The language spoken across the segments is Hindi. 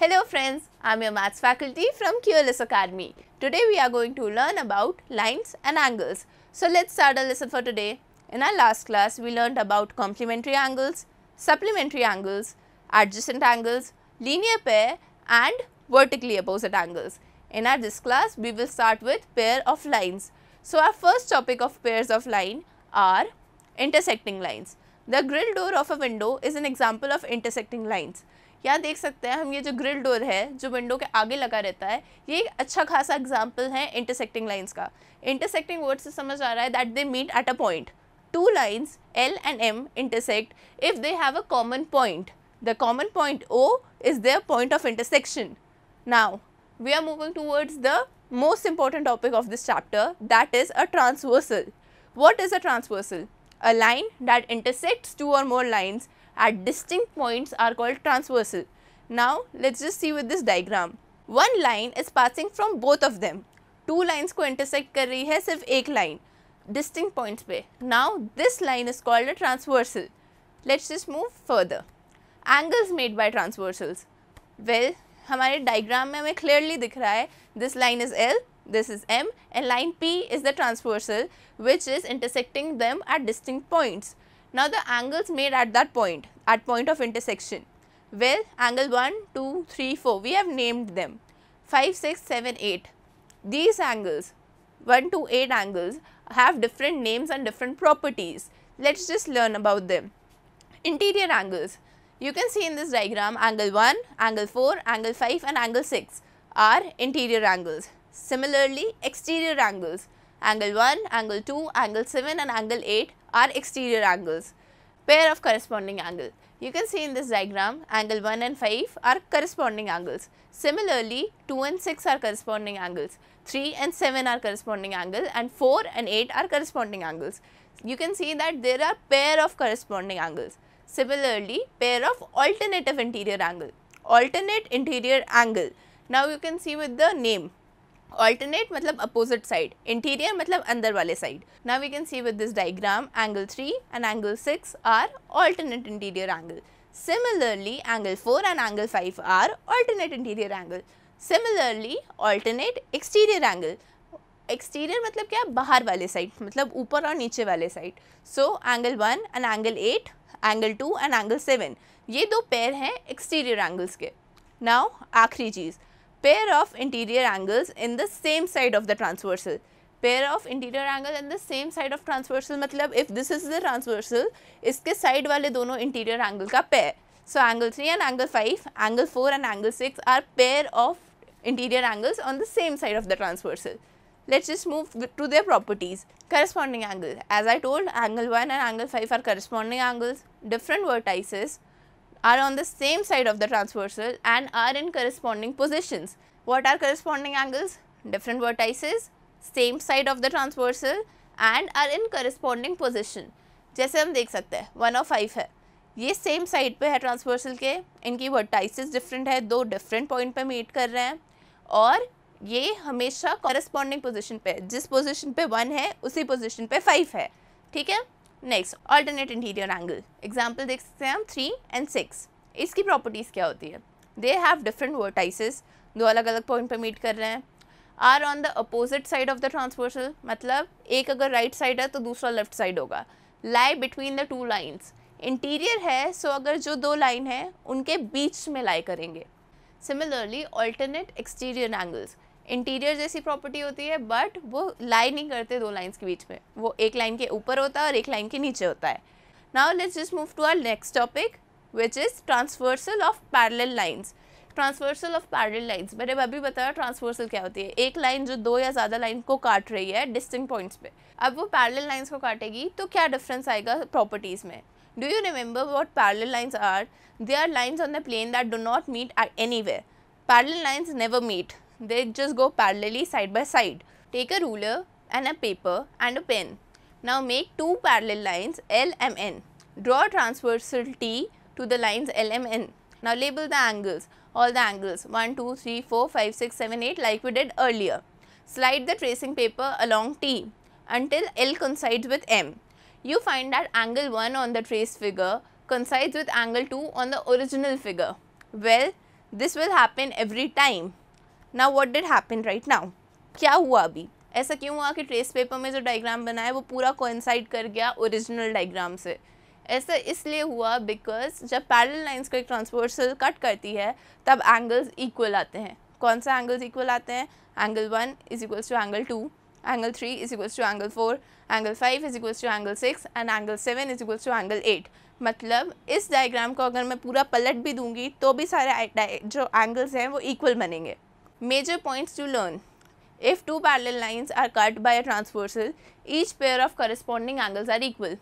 Hello friends, I am your maths faculty from QLS Academy. Today we are going to learn about lines and angles. So let's start our lesson for today. In our last class, we learned about complementary angles, supplementary angles, adjacent angles, linear pair and vertically opposite angles. In our this class, we will start with pair of lines. So our first topic of pairs of line are intersecting lines. The grill door of a window is an example of intersecting lines. यहाँ देख सकते हैं हम ये जो ग्रिल डोर है जो विंडो के आगे लगा रहता है ये एक अच्छा खासा एग्जाम्पल है इंटरसेक्टिंग लाइन्स का इंटरसेक्टिंग वर्ड से समझ आ रहा है that they meet at a point two lines L and M intersect if they have a common point the common point O is their point of intersection now we are moving towards the most important topic of this chapter that is a transversal what is a transversal a line that intersects two or more lines at distinct points are called transversal. Now let's just see with this diagram. One line is passing from both of them. Two lines ko intersect कर रही है सिर्फ line. Distinct points pe. Now this line is called a transversal. Let's just move further. Angles made by transversals. Well, hamare diagram mein हमें clearly dikh raha hai. this line is L, this is M and line P is the transversal which is intersecting them at distinct points. Now the angles made at that point, at point of intersection, well angle 1, 2, 3, 4, we have named them 5, 6, 7, 8. These angles 1 to 8 angles have different names and different properties. Let us just learn about them. Interior angles, you can see in this diagram angle 1, angle 4, angle 5 and angle 6 are interior angles. Similarly, exterior angles Angle 1, angle 2, angle 7 and angle 8 are exterior angles, pair of corresponding angle. You can see in this diagram, angle 1 and 5 are corresponding angles. Similarly, 2 and 6 are corresponding angles, 3 and 7 are corresponding angle and 4 and 8 are corresponding angles. You can see that there are pair of corresponding angles. Similarly, pair of alternative interior angle, alternate interior angle. Now you can see with the name alternate मतलब अपोजिट साइड इंटीरियर मतलब अंदर वाले side now we can see with this diagram angle three and angle six are alternate interior angle similarly angle four and angle five are alternate interior angle similarly alternate exterior angle exterior मतलब क्या बाहर वाले साइड मतलब ऊपर और नीचे वाले side so angle one and angle eight angle two and angle seven ये दो पेयर हैं एक्सटीरियर एंगल्स के नाउ आखिरी चीज़ pair of interior angles in the same side of the transversal. Pair of interior angle in the same side of transversal मतलब if this is the transversal, इसके side wale दोनों interior angle ka pair. So, angle 3 and angle 5, angle 4 and angle 6 are pair of interior angles on the same side of the transversal. Let us just move to their properties. Corresponding angle. As I told, angle 1 and angle 5 are corresponding angles, different vertices, are on the same side of the transversal and are in corresponding positions. What are corresponding angles? Different vertices, same side of the transversal and are in corresponding position. जैसे हम देख सकते हैं वन और फाइव है ये सेम साइड पे है ट्रांसवर्सल के इनकी वर्टाइसिस डिफरेंट है दो डिफरेंट पॉइंट पे मीट कर रहे हैं और ये हमेशा कॉरेस्पॉन्डिंग पोजीशन पे जिस पोजीशन पे वन है उसी पोजीशन पे फाइव है ठीक है next alternate interior angle example देख सकते हैं हम थ्री एंड सिक्स इसकी प्रॉपर्टीज़ क्या होती है दे हैव डिफरेंट वर्टाइसेस दो अलग अलग पॉइंट पर मीट कर रहे हैं are on the opposite side of the transversal मतलब एक अगर राइट right साइड है तो दूसरा लेफ्ट साइड होगा lie between the two lines interior है सो so अगर जो दो लाइन है उनके बीच में लाई करेंगे similarly alternate exterior angles interior जैसी प्रॉपर्टी होती है बट वो लाई नहीं करते दो लाइन्स के बीच में वो एक लाइन के ऊपर होता है और एक लाइन के नीचे होता है now let's just move to our next topic which is transversal of parallel lines transversal of parallel lines मैंने अभी बताया ट्रांसवर्सल क्या होती है एक लाइन जो दो या ज़्यादा लाइन को काट रही है डिस्टिंग पॉइंट्स पे अब वो पैरल लाइन्स को काटेगी तो क्या डिफरेंस आएगा प्रॉपर्टीज़ में do you remember what parallel lines are they are lines on the plane that do not meet any way parallel lines never meet they just go parallelly side by side. Take a ruler and a paper and a pen. Now make two parallel lines L M N. Draw a transversal T to the lines L M N. Now label the angles, all the angles 1, 2, 3, 4, 5, 6, 7, 8 like we did earlier. Slide the tracing paper along T until L coincides with M. You find that angle 1 on the trace figure coincides with angle 2 on the original figure. Well, this will happen every time. ना what did happen right now क्या हुआ अभी ऐसा क्यों हुआ कि ट्रेस पेपर में जो डायग्राम बनाया वो पूरा कोइंसाइड कर गया ओरिजिनल डायग्राम से ऐसा इसलिए हुआ बिकॉज जब पैरल लाइंस को एक ट्रांसवर्सल कट करती है तब एंगल्स इक्वल आते हैं कौन सा एंगल्स इक्वल आते हैं angle one is equals to angle two angle three is equals to angle four angle five is equals to angle six and angle seven is equals to angle eight मतलब इस डायग्राम को अगर मैं पूरा पलट भी दूंगी तो भी सारे जो एंगल्स हैं वो इक्वल बनेंगे Major points to learn. If two parallel lines are cut by a transversal, each pair of corresponding angles are equal.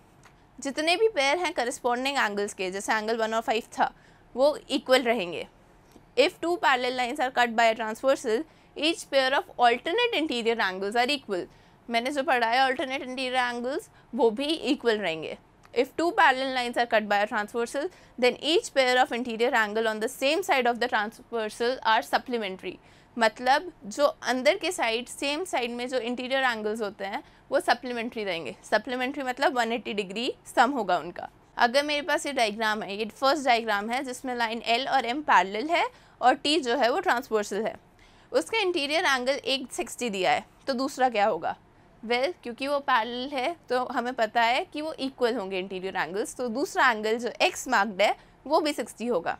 जितने भी पेयर हैं करस्पॉन्डिंग एंगल्स के जैसे एंगल वन और फाइव था वो इक्वल रहेंगे if two parallel lines are cut by transversal each pair of alternate interior angles are equal मैंने जो पढ़ा है ऑल्टरनेट इंटीरियर एंगल्स वो भी इक्वल रहेंगे if two parallel lines are cut by a transversal then each pair of interior angle on the same side of the transversal are supplementary मतलब जो अंदर के साइड सेम साइड में जो इंटीरियर एंगल्स होते हैं वो सप्लीमेंट्री रहेंगे सप्लीमेंट्री मतलब 180 डिग्री सम होगा उनका अगर मेरे पास ये डायग्राम है ये फर्स्ट डायग्राम है जिसमें लाइन एल और एम पैरेलल है और टी जो है वो ट्रांसवर्सल है उसका इंटीरियर एंगल एक सिक्सटी दिया है तो दूसरा क्या होगा वेल well, क्योंकि वो पैरेलल है तो हमें पता है कि वो इक्वल होंगे इंटीरियर एंगल्स तो दूसरा एंगल जो एक्स मार्क्ड है वो भी सिक्सटी होगा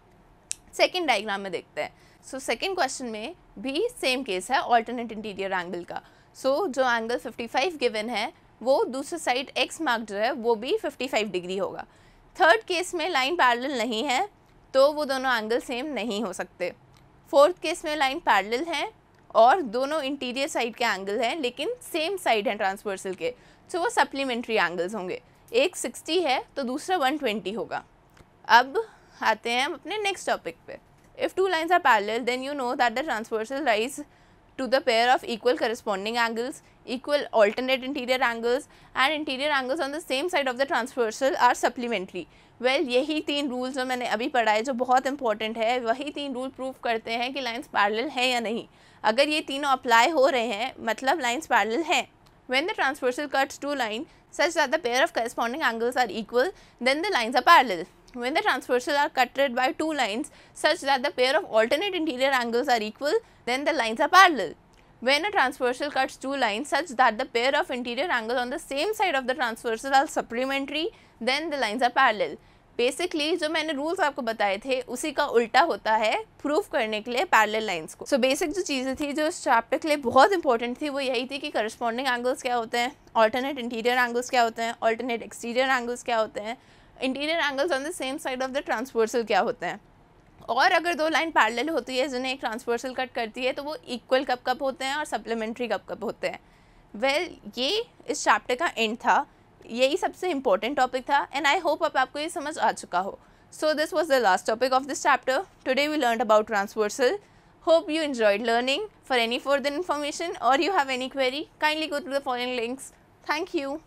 सेकेंड डायग्राम में देखते हैं सो सेकेंड क्वेश्चन में भी सेम केस है ऑल्टरनेट इंटीरियर एंगल का सो so, जो एंगल 55 गिवन है वो दूसरे साइड एक्स मार्क जो है वो भी 55 डिग्री होगा थर्ड केस में लाइन पैरेलल नहीं है तो वो दोनों एंगल सेम नहीं हो सकते फोर्थ केस में लाइन पैरेलल है और दोनों इंटीरियर साइड के एंगल हैं लेकिन सेम साइड हैं ट्रांसवर्सल के तो वो सप्लीमेंट्री एंगल्स होंगे एक सिक्सटी है तो दूसरा वन होगा अब आते हैं हम अपने नेक्स्ट टॉपिक पर If two lines are parallel, then you know that the transversal lies to the pair of equal corresponding angles, equal alternate interior angles and interior angles on the same side of the transversal are supplementary. Well well, यही तीन रूल्स जो मैंने अभी पढ़ाए जो बहुत इंपॉर्टेंट है वही तीन रूल प्रूव करते हैं कि लाइंस पैरेलल हैं या नहीं अगर ये तीनों अप्लाई हो रहे हैं मतलब लाइंस पैरेलल हैं when the transversal cuts two line such that the pair of corresponding angles are equal then the lines are parallel When the transversal are cutted by two lines such that the pair of alternate interior angles are equal, then the lines are parallel. When a transversal cuts two lines such that the pair of interior angles on the same side of the transversal are supplementary, then the lines are parallel. Basically जो मैंने रूल्स आपको बताए थे उसी का उल्टा होता है प्रूफ करने के लिए पैरेलल लाइंस को सो so, बेसिक जो चीज़ें थी जो इस चैप्टर के लिए बहुत इंपॉर्टेंट थी वो यही थी कि करस्पॉन्डिंग एंगल्स क्या होते हैं अल्टरनेट इंटीरियर एंगल्स क्या होते हैं अल्टरनेट एक्सटीरियर एंगल्स क्या होते हैं interior angles on the same side of the transversal क्या होते हैं और अगर दो लाइन पैरेलल होती है जिन्हें एक ट्रांसवर्सल कट करती है तो वो इक्वल कप कप होते हैं और सप्लीमेंट्री कप कप होते हैं वेल well, ये इस चैप्टर का एंड था यही सबसे इंपॉर्टेंट टॉपिक था एंड आई होप अब आपको ये समझ आ चुका हो so this was the last topic of this chapter today we learn about transversal hope you enjoyed learning for any further information or you have any query kindly go to the following links thank you